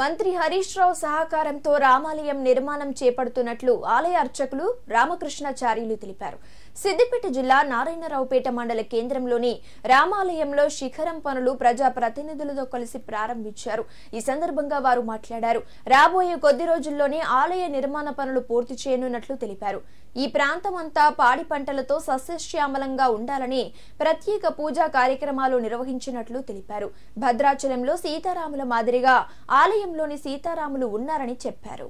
మంత్రి హరీష్ రావు సహకారంతో రామాలయం నిర్మాణం చేపడుతున్నట్లు ఆలయ అర్చకులు రామకృష్ణాచార్యులు తెలిపారు సిద్దిపేట జిల్లా నారాయణరావుపేట మండల కేంద్రంలోని రామాలయంలో శిఖరం పనులు ప్రజా ప్రతినిధులతో కలిసి ప్రారంభించారు ఈ సందర్భంగా వారు మాట్లాడారు రాబోయే కొద్ది రోజుల్లోనే ఆలయ నిర్మాణ పనులు పూర్తి చేయనున్నట్లు తెలిపారు ఈ ప్రాంతం అంతా పాడి పంటలతో సస్యశ్యామలంగా ఉండాలని ప్రత్యేక పూజా కార్యక్రమాలు నిర్వహించినట్లు తెలిపారు భద్రాచలంలో సీతారాముల మాదిరిగా ఆలయం ఆలయంలోని సీతారాములు ఉన్నారని చెప్పారు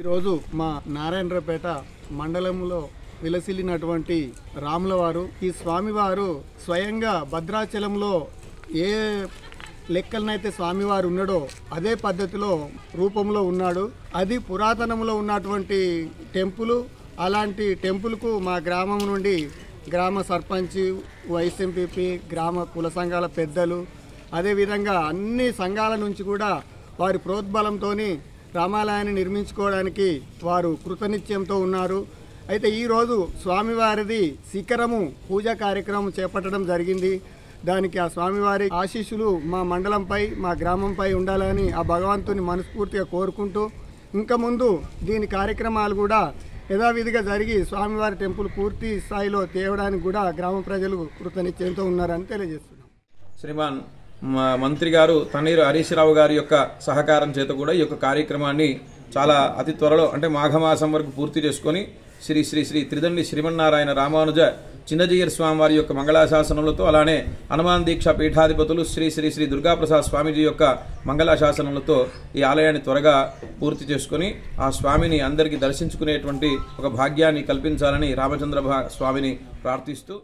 ఈరోజు మా నారాయణరావుపేట మండలంలో విలసిల్లినటువంటి రాముల వారు ఈ స్వామివారు స్వయంగా భద్రాచలంలో ఏ లెక్కలనైతే స్వామివారు ఉన్నాడో అదే పద్ధతిలో రూపంలో ఉన్నాడు అది పురాతనంలో ఉన్నటువంటి టెంపుల్ అలాంటి టెంపుల్కు మా గ్రామం నుండి గ్రామ సర్పంచ్ వైఎస్ఎంపీపీ గ్రామ కుల సంఘాల పెద్దలు అదేవిధంగా అన్ని సంఘాల నుంచి కూడా వారి ప్రోద్బలంతోనే రామాలయాన్ని నిర్మించుకోవడానికి వారు కృతనిత్యంతో ఉన్నారు అయితే ఈరోజు స్వామివారిది శిఖరము పూజా కార్యక్రమం చేపట్టడం జరిగింది దానికి ఆ స్వామివారి ఆశీస్సులు మా మండలంపై మా గ్రామంపై ఉండాలని ఆ భగవంతుని మనస్ఫూర్తిగా కోరుకుంటూ ఇంకా ముందు దీని కార్యక్రమాలు కూడా యథావిధిగా జరిగి స్వామివారి టెంపుల్ పూర్తి స్థాయిలో తేవడానికి కూడా గ్రామ ప్రజలు కృతనిశ్చయంతో ఉన్నారని తెలియజేస్తున్నాం శ్రీమాన్ మంత్రి గారు తన్నీరు రావు గారి యొక్క సహకారం చేత కూడా ఈ యొక్క కార్యక్రమాన్ని చాలా అతి త్వరలో అంటే మాఘమాసం వరకు పూర్తి చేసుకొని శ్రీ శ్రీ శ్రీ త్రిదండి శ్రీమన్నారాయణ రామానుజ చిన్నజీయర్ స్వామివారి యొక్క మంగళాశాసనములతో అలానే హనుమాన్ దీక్ష పీఠాధిపతులు శ్రీ శ్రీ శ్రీ దుర్గాప్రసాద్ స్వామీజీ యొక్క మంగళాశాసనములతో ఈ ఆలయాన్ని త్వరగా పూర్తి చేసుకుని ఆ స్వామిని అందరికీ దర్శించుకునేటువంటి ఒక భాగ్యాన్ని కల్పించాలని రామచంద్ర స్వామిని ప్రార్థిస్తూ